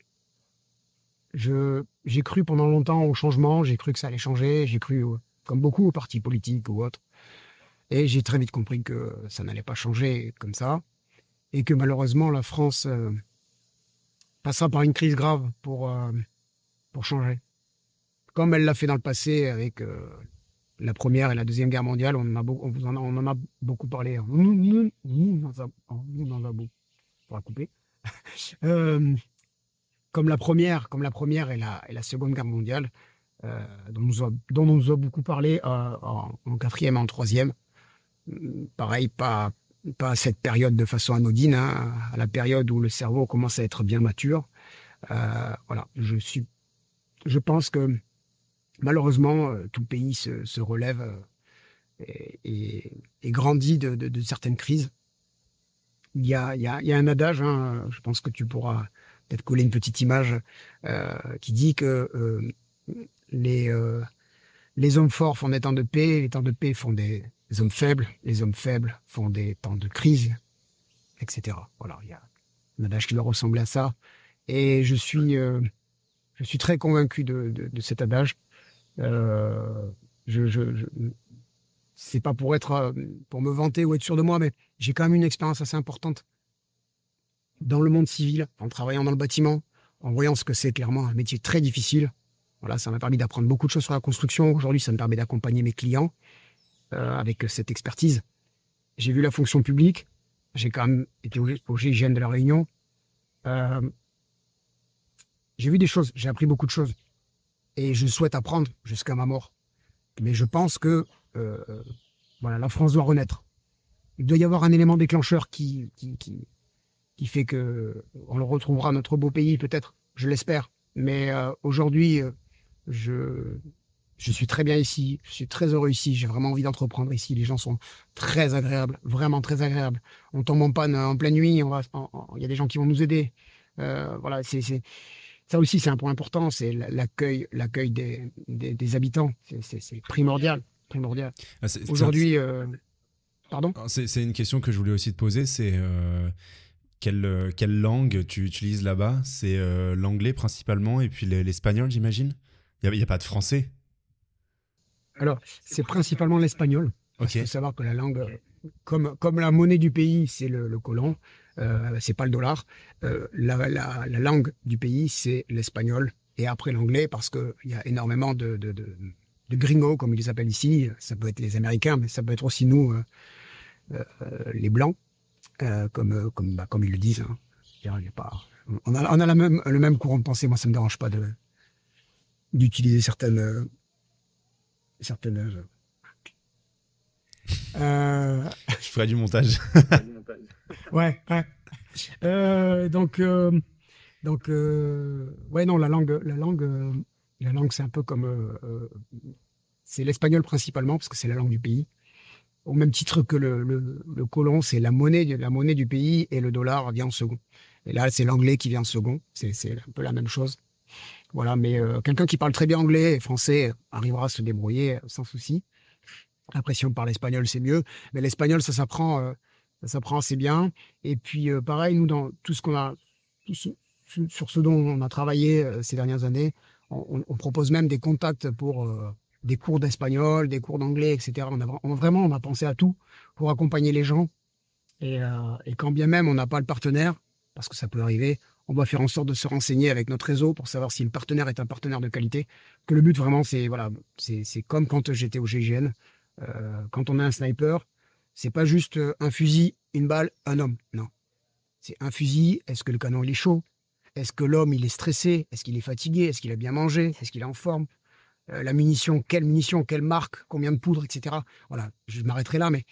j'ai cru pendant longtemps au changement, j'ai cru que ça allait changer, j'ai cru, comme beaucoup, aux partis politiques ou autres. Et j'ai très vite compris que ça n'allait pas changer comme ça. Et que malheureusement, la France euh, passera par une crise grave pour, euh, pour changer. Comme elle l'a fait dans le passé avec euh, la Première et la Deuxième Guerre mondiale, on en a, beaucoup, on on en a beaucoup parlé. Nous, nous, nous, couper. Euh, comme la Première, comme la Première et la, la Seconde Guerre mondiale, euh, dont, nous dont, on nous a beaucoup parlé en, quatrième et en troisième. Pareil, pas, pas cette période de façon anodine, hein, à la période où le cerveau commence à être bien mature. voilà, je suis je pense que malheureusement, euh, tout pays se, relève euh, et, grandit de, certaines crises. Il y a, un adage, hein, je pense que tu pourras peut-être coller une petite image euh, qui dit que les, hommes forts font des temps de paix, les temps de paix font des, des hommes faibles, les hommes faibles font des temps de crise, etc. Voilà, il y a un adage qui doit ressembler à ça. Et je suis je suis très convaincu de, cet adage. Euh, je, pas pour être euh, pour me vanter ou être sûr de moi, mais j'ai quand même une expérience assez importante dans le monde civil, en travaillant dans le bâtiment, en voyant ce que c'est clairement un métier très difficile. Voilà, ça m'a permis d'apprendre beaucoup de choses sur la construction. Aujourd'hui, ça me permet d'accompagner mes clients euh, avec cette expertise. J'ai vu la fonction publique. J'ai quand même été au obligé de la Réunion. Euh, j'ai vu des choses, j'ai appris beaucoup de choses. Et je souhaite apprendre jusqu'à ma mort. Mais je pense que euh, voilà, la France doit renaître. Il doit y avoir un élément déclencheur qui, qui, qui, fait que on le retrouvera notre beau pays, peut-être, je l'espère. Mais euh, aujourd'hui, euh, je, je suis très bien ici, je suis très heureux ici, j'ai vraiment envie d'entreprendre ici. Les gens sont très agréables, vraiment très agréables. On tombe en panne en pleine nuit, il on y a des gens qui vont nous aider. voilà, c'est ça aussi, c'est un point important, c'est l'accueil, l'accueil des, habitants. C'est primordial, primordial. Ah, Aujourd'hui, euh, pardon. Ah, c'est une question que je voulais aussi te poser. C'est euh, quelle, euh, quelle langue tu utilises là-bas C'est l'anglais principalement et puis l'espagnol, j'imagine. Il n'y a, pas de français. Alors, c'est principalement l'espagnol. Il faut savoir que la langue, comme, comme la monnaie du pays, c'est le, le colon. Euh, c'est pas le dollar. Euh, la, langue du pays, c'est l'espagnol et après l'anglais parce qu'il y a énormément de, gringos, comme ils les appellent ici. Ça peut être les Américains, mais ça peut être aussi nous, euh, les Blancs, comme, bah, comme, ils le disent. Hein. pas... On a, la même, le même courant de pensée. Moi, ça me dérange pas d'utiliser certaines. certaines Je ferai du montage. ouais, euh, donc, euh, donc euh, ouais, non, la langue, la langue, la langue, c'est un peu comme, c'est l'espagnol principalement parce que c'est la langue du pays. Au même titre que le, le, le colon, c'est la monnaie, la monnaie du pays et le dollar vient en second. Et là, c'est l'anglais qui vient en second. C'est un peu la même chose. Voilà, mais quelqu'un qui parle très bien anglais et français arrivera à se débrouiller sans souci. Après, si on parle espagnol, c'est mieux. Mais l'espagnol, ça s'apprend ça prend assez bien. Et puis, euh, pareil, nous, dans tout ce qu'on a, sur ce dont on a travaillé euh, ces dernières années, on, propose même des contacts pour euh, des cours d'espagnol, des cours d'anglais, etc. On a, vraiment, on a pensé à tout pour accompagner les gens. Et, quand bien même on n'a pas le partenaire, parce que ça peut arriver, on doit faire en sorte de se renseigner avec notre réseau pour savoir si le partenaire est un partenaire de qualité. Que le but vraiment, c'est voilà, c'est comme quand j'étais au GIGN, quand on a un sniper, c'est pas juste euh, un fusil, une balle, un homme. Non. C'est un fusil. Est-ce que le canon il est chaud Est-ce que l'homme il est stressé Est-ce qu'il est fatigué Est-ce qu'il a bien mangé Est-ce qu'il est en forme euh, La munition, quelle munition, quelle marque, combien de poudre, etc. Voilà, je m'arrêterai là, mais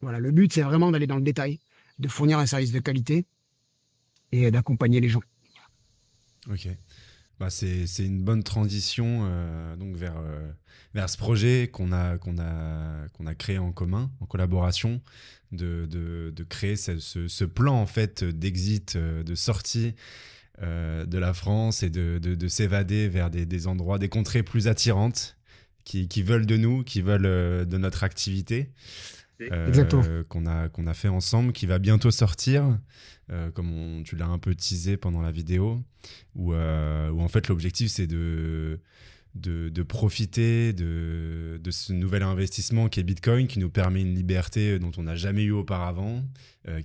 voilà, le but c'est vraiment d'aller dans le détail, de fournir un service de qualité et euh, d'accompagner les gens. Ok. Bah, c'est une bonne transition euh, donc vers, euh, vers ce projet qu'on a, qu'on a, qu'on a créé en commun, en collaboration, de, créer ce, plan en fait d'exit, euh, de sortie de la France et de, s'évader vers des, endroits, des contrées plus attirantes qui, qui veulent de nous, qui veulent de notre activité. Euh, qu'on a, qu'on a fait ensemble, qui va bientôt sortir, euh, comme tu l'as un peu teasé pendant la vidéo, où, euh, en fait l'objectif c'est de, de, profiter de, ce nouvel investissement qui est Bitcoin, qui nous permet une liberté dont on n'a jamais eu auparavant,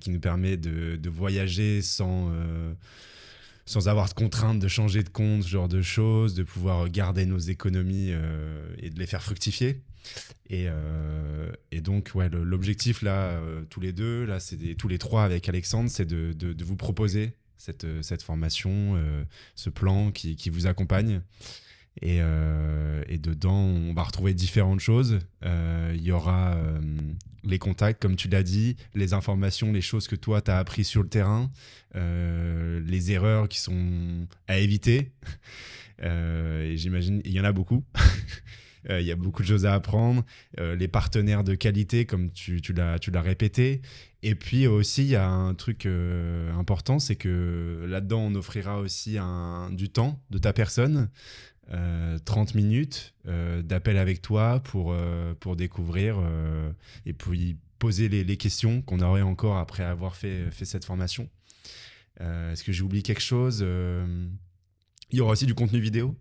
qui nous permet de, voyager sans sans avoir de contraintes de changer de compte, ce genre de choses, de pouvoir garder nos économies et de les faire fructifier. Euh, et, donc, ouais, l'objectif là, euh, tous les deux, là, c'est tous les trois avec Alexandre, c'est de, vous proposer cette, euh, cette formation, ce plan qui, vous accompagne. Et, dedans, on va retrouver différentes choses. Il y aura les contacts, comme tu l'as dit, les informations, les choses que toi, tu as appris sur le terrain, les erreurs qui sont à éviter. et j'imagine, il y en a beaucoup. Euh, il y a beaucoup de choses à apprendre, euh, les partenaires de qualité, comme tu, tu l'as répété. Et puis aussi, il y a un truc euh, important, c'est que là-dedans, on offrira aussi un, du temps de ta personne, 30 minutes d'appel avec toi pour, pour découvrir et puis poser les, questions qu'on aurait encore après avoir fait, fait cette formation. Est-ce que j'ai oublié quelque chose il y aura aussi du contenu vidéo,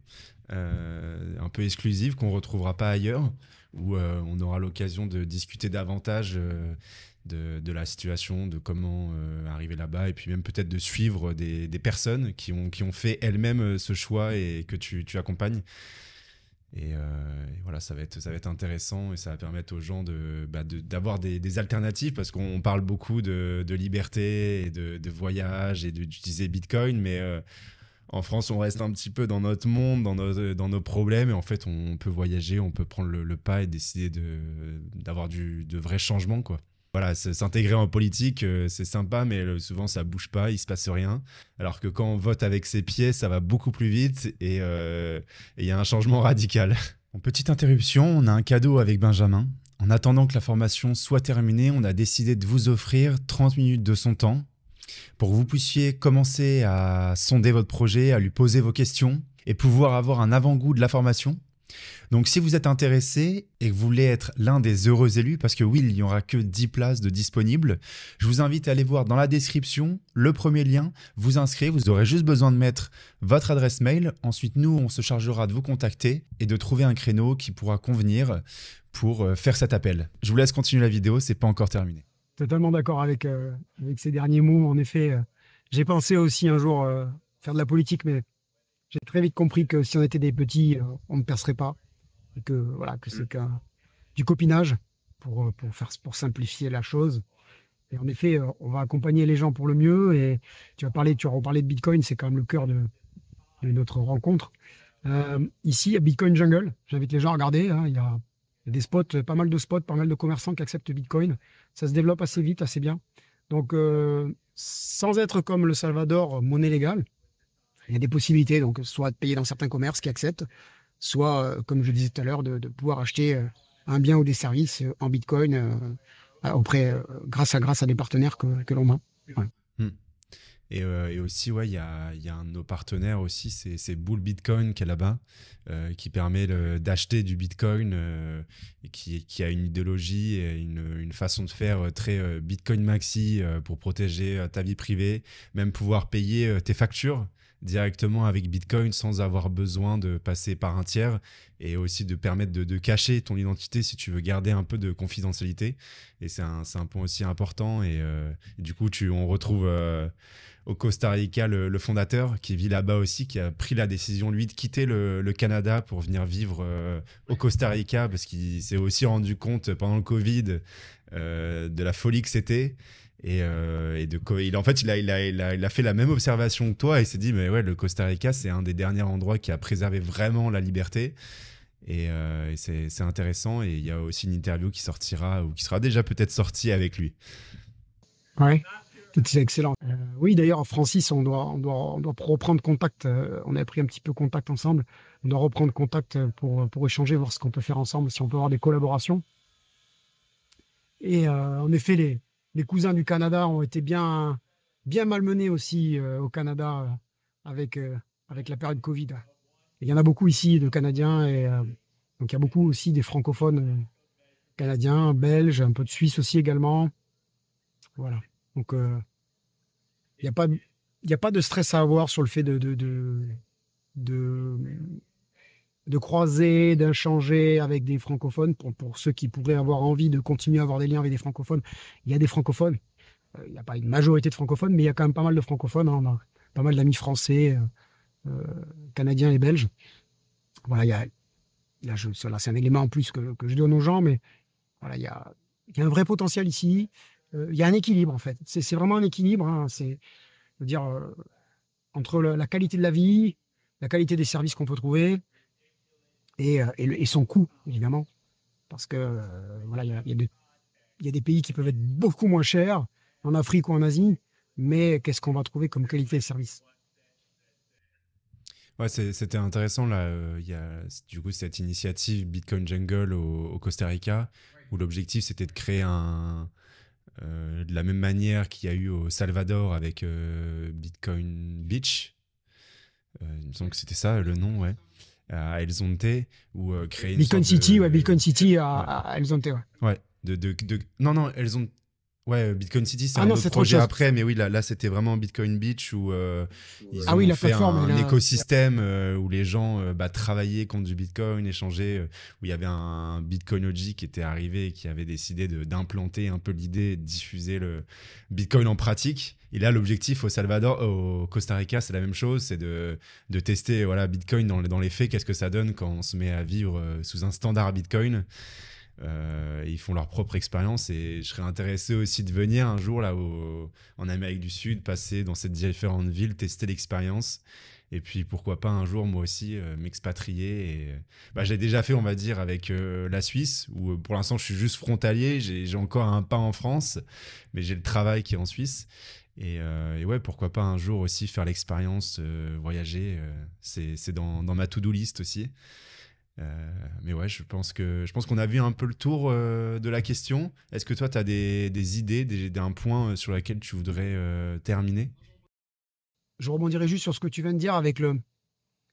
euh, un peu exclusif, qu'on ne retrouvera pas ailleurs, où euh, on aura l'occasion de discuter davantage euh, de, de, la situation, de comment arriver là-bas, et puis même peut-être de suivre des, des, personnes qui ont, qui ont fait elles-mêmes ce choix et que tu, tu accompagnes. Et, voilà, ça va, être, ça va être intéressant et ça va permettre aux gens de, bah, d'avoir des, alternatives parce qu'on parle beaucoup de, liberté et de, de voyage et d'utiliser Bitcoin, mais en France, on reste un petit peu dans notre monde, euh, dans nos, problèmes, et en fait, on peut voyager, on peut prendre le, pas et décider d'avoir de, de vrais changements, quoi. Voilà, s'intégrer en politique, euh, c'est sympa, mais souvent ça bouge pas, il se passe rien. Alors que quand on vote avec ses pieds, ça va beaucoup plus vite et euh, il y a un changement radical. En petite interruption, on a un cadeau avec Benjamin. En attendant que la formation soit terminée, on a décidé de vous offrir 30 minutes de son temps pour que vous puissiez commencer à sonder votre projet, à lui poser vos questions et pouvoir avoir un avant-goût de la formation. Donc si vous êtes intéressé et que vous voulez être l'un des heureux élus, parce que oui, il n'y aura que 10 places de disponibles, je vous invite à aller voir dans la description le premier lien, vous inscrire, vous aurez juste besoin de mettre votre adresse mail, ensuite nous, on se chargera de vous contacter et de trouver un créneau qui pourra convenir pour euh, faire cet appel. Je vous laisse continuer la vidéo, c'est pas encore terminé totalement d'accord avec, euh, avec ces derniers mots. En effet, euh, j'ai pensé aussi un jour euh, faire de la politique, mais j'ai très vite compris que si on était des petits, on ne percerait pas. Et que voilà, que c'est mm. qu'un du copinage pour, pour, faire, pour simplifier la chose. Et en effet, on va accompagner les gens pour le mieux. Et tu as parlé, tu as reparlé de Bitcoin, c'est quand même le cœur de, notre rencontre. ici, à Bitcoin Jungle, j'invite les gens à regarder. Hein. il y a des spots, euh, pas mal de spots, pas mal de commerçants qui acceptent Bitcoin. Ça se développe assez vite, assez bien. Donc, euh, sans être comme le Salvador, monnaie légale, il y a des possibilités. Donc, soit de payer dans certains commerces qui acceptent, soit, euh, comme je disais tout à l'heure, de, pouvoir acheter un bien ou des services en Bitcoin auprès, grâce à grâce à des partenaires que, l'on a. Euh, et, aussi, ouais, il y a, y a, un de nos partenaires aussi, c'est Bull Bitcoin qui est là-bas, euh, qui permet d'acheter du Bitcoin, euh, et qui, qui, a une idéologie et une, une façon de faire très Bitcoin maxi pour protéger ta vie privée, même pouvoir payer tes factures directement avec Bitcoin sans avoir besoin de passer par un tiers et aussi de permettre de, de cacher ton identité si tu veux garder un peu de confidentialité. Et c'est un, un, point aussi important. Et, du coup, tu, on retrouve au Costa Rica, le, fondateur, qui vit là-bas aussi, qui a pris la décision, lui, de quitter le, Canada pour venir vivre euh, au Costa Rica, parce qu'il s'est aussi rendu compte pendant le Covid euh, de la folie que c'était. Et, euh, de quoi. il, en fait, il a, il, fait la même observation que toi et s'est dit, mais ouais, le Costa Rica, c'est un des derniers endroits qui a préservé vraiment la liberté. Et, c'est intéressant. Et il y a aussi une interview qui sortira ou qui sera déjà peut-être sortie avec lui. Ouais. C'est excellent. Euh, oui, d'ailleurs, Francis, on doit, reprendre contact. Euh, on a pris un petit peu contact ensemble. On doit reprendre contact euh, pour, échanger, voir ce qu'on peut faire ensemble, si on peut avoir des collaborations. Et en effet, les, cousins du Canada ont été bien, malmenés aussi au Canada avec, la période Covid. Il y en a beaucoup ici de Canadiens et donc il y a beaucoup aussi des francophones canadiens, belges, un peu de Suisse aussi également. Voilà. Donc, il euh, n'y a, pas, a pas de stress à avoir sur le fait de, de, croiser, d'échanger avec des francophones. Pour, ceux qui pourraient avoir envie de continuer à avoir des liens avec des francophones, il y a des francophones. Euh, il n'y a pas une majorité de francophones, mais il y a quand même pas mal de francophones. Hein. On a pas mal d'amis français, euh, canadiens et belges. Voilà, c'est un élément en plus que, je donne aux gens, mais voilà, il y a un vrai potentiel ici. Euh, il y a un équilibre en fait. C'est vraiment un équilibre. Hein. C'est dire euh, entre la qualité de la vie, la qualité des services qu'on peut trouver et, euh, son coût évidemment, parce que voilà, il y, a, des pays qui peuvent être beaucoup moins chers en Afrique ou en Asie, mais qu'est-ce qu'on va trouver comme qualité de service Ouais, c'était intéressant là. Il y a du coup cette initiative Bitcoin Jungle au Costa Rica où l'objectif c'était de créer un, euh, de la même manière qu'il y a eu au Salvador avec euh, Bitcoin Beach, euh, il me semble que c'était ça le nom, ouais, à El Zonte, ou euh, créer une Bitcoin City, ouais, Bitcoin City à, El Zonte, ouais. ouais de, non, non, El Zonte, Ouais, euh, Bitcoin City, c'est ah un autre projet après, mais oui, là, là c'était vraiment Bitcoin Beach où euh, ah un, écosystème euh, où les gens bah, travaillaient contre du Bitcoin, échangeaient, où il y avait un Bitcoin OG qui était arrivé et qui avait décidé d'implanter un peu l'idée, de diffuser le Bitcoin en pratique. Et là, l'objectif au Salvador, au Costa Rica, c'est la même chose, c'est de, de, tester voilà Bitcoin dans, dans les faits, qu'est-ce que ça donne quand on se met à vivre sous un standard Bitcoin. Euh, ils font leur propre expérience et je serais intéressé aussi de venir un jour là au, en Amérique du Sud, passer dans ces différentes villes, tester l'expérience. Et puis pourquoi pas un jour moi aussi euh, m'expatrier. Et... Euh, bah, j'ai déjà fait, on va dire, avec la Suisse, où pour l'instant je suis juste frontalier, j'ai encore un pas en France, mais j'ai le travail qui est en Suisse. Et, et, ouais, pourquoi pas un jour aussi faire l'expérience, voyager. c'est dans, dans, ma to-do list aussi. Euh, mais ouais, je pense que je pense qu'on a vu un peu le tour euh, de la question. Est-ce que toi, tu as des, idées, des, un point euh, sur lequel tu voudrais terminer Je rebondirai juste sur ce que tu viens de dire avec le.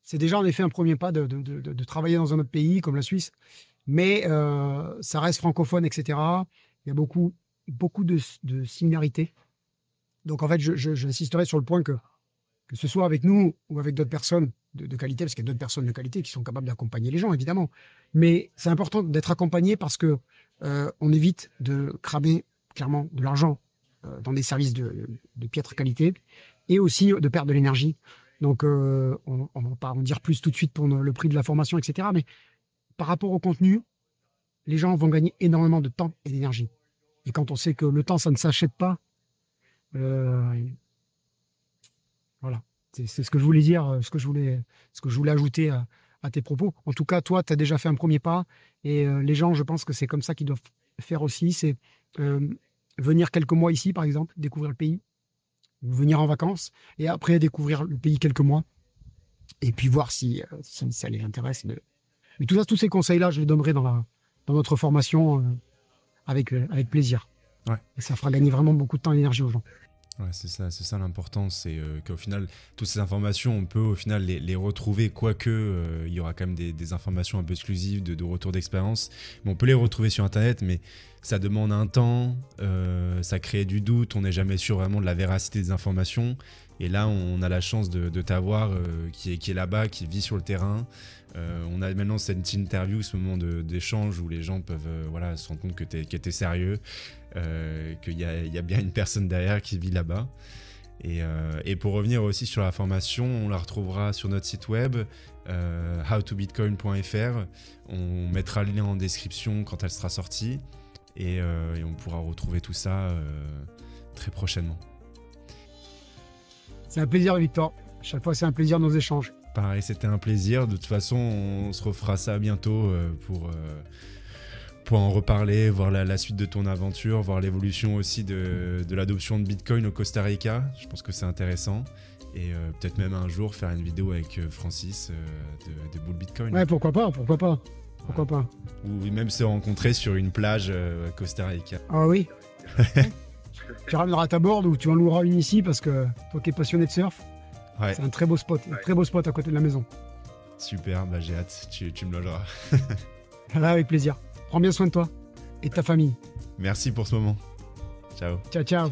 C'est déjà en effet un premier pas de, de, de, travailler dans un autre pays comme la Suisse, mais ça reste francophone, etc. Il y a beaucoup, beaucoup de, similarités. Donc en fait, j'insisterai je, sur le point que que ce soit avec nous ou avec d'autres personnes de, qualité, parce qu'il y a d'autres personnes de qualité qui sont capables d'accompagner les gens, évidemment. Mais c'est important d'être accompagné parce que euh, on évite de cramer clairement de l'argent euh, dans des services de, piètre qualité et aussi de perdre de l'énergie. Donc, euh, on ne va pas en dire plus tout de suite pour le prix de la formation, etc. Mais par rapport au contenu, les gens vont gagner énormément de temps et d'énergie. Et quand on sait que le temps, ça ne s'achète pas, voilà, c'est ce que je voulais dire, euh, ce que je voulais, ce que je voulais ajouter à, tes propos. En tout cas, toi, tu as déjà fait un premier pas et euh, les gens, je pense que c'est comme ça qu'ils doivent faire aussi, c'est euh, venir quelques mois ici, par exemple, découvrir le pays, venir en vacances et après découvrir le pays quelques mois et puis voir si, ça les intéresse. Mais tout ça, tous ces conseils-là, je les donnerai dans, notre formation avec, plaisir. Et ça fera gagner vraiment beaucoup de temps et d'énergie aux gens c'est ça, c'est ça l'important, c'est euh, qu'au final, toutes ces informations, on peut au final les, retrouver, quoique euh, il y aura quand même des, informations un peu exclusives de, de retour d'expérience, mais on peut les retrouver sur Internet, mais ça demande un temps, euh, ça crée du doute, on n'est jamais sûr vraiment de la véracité des informations, et là, on a la chance de, t'avoir qui qui est là-bas, qui vit sur le terrain, euh, on a maintenant cette interview, ce moment d'échange où les gens peuvent euh, voilà, se rendre compte que tu es, sérieux, euh, qu'il y, a, bien une personne derrière qui vit là-bas. Et, pour revenir aussi sur la formation, on la retrouvera sur notre site web howtobitcoin.fr. On mettra le lien en description quand elle sera sortie et, et on pourra retrouver tout ça très prochainement. C'est un plaisir, Victor. Chaque fois, c'est un plaisir nos échanges. Pareil, c'était un plaisir. De toute façon, on se refera ça bientôt euh, pour, euh, pour en reparler, voir la, suite de ton aventure, voir l'évolution aussi de, l'adoption de Bitcoin au Costa Rica. Je pense que c'est intéressant. Et euh, peut-être même un jour faire une vidéo avec Francis de, de Bull Bitcoin. Ouais, pourquoi pas, pourquoi pas. Pourquoi pas Ou même se rencontrer sur une plage Costa Rica. Ah oui Tu ramèneras ta board ou tu en loueras une ici parce que toi qui es passionné de surf, c'est un très beau spot, très beau spot à côté de la maison. Super, bah j'ai hâte, tu, me logeras. Là, avec plaisir. Prends bien soin de toi et de ta famille. Merci pour ce moment. Ciao. Ciao, ciao.